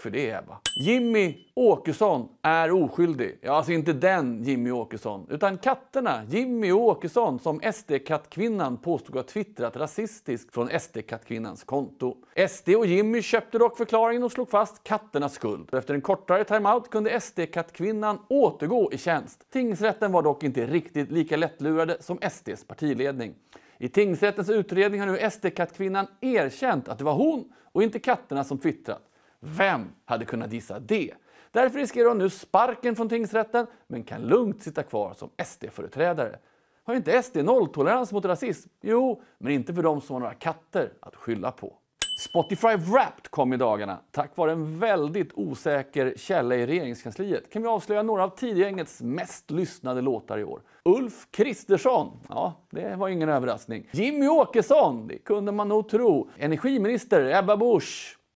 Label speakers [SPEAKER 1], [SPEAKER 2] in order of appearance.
[SPEAKER 1] för det Ebba. Jimmy Åkesson är oskyldig. Ja, alltså inte den Jimmy Åkesson, utan katterna Jimmy och Åkesson som SD-kattkvinnan påstod ha twittrat rasistiskt från SD-kattkvinnans konto. SD och Jimmy köpte dock förklaringen och slog fast katternas skuld. Efter en kortare timeout kunde SD-kattkvinnan återgå i tjänst. Tingsrätten var dock inte riktigt lika lättlurade som SDs partiledning. I tingsrättens utredning har nu SD-kattkvinnan erkänt att det var hon och inte katterna som twittrat. Vem hade kunnat gissa det? Därför riskerar hon nu sparken från tingsrätten, men kan lugnt sitta kvar som SD-företrädare. Har inte SD nolltolerans mot rasism? Jo, men inte för de som har några katter att skylla på. Spotify Wrapped kom i dagarna. Tack vare en väldigt osäker källa i regeringskansliet kan vi avslöja några av Tidgängets mest lyssnade låtar i år. Ulf Kristersson, ja, det var ingen överraskning. Jimmy Åkesson, det kunde man nog tro. Energiminister Ebba Busch,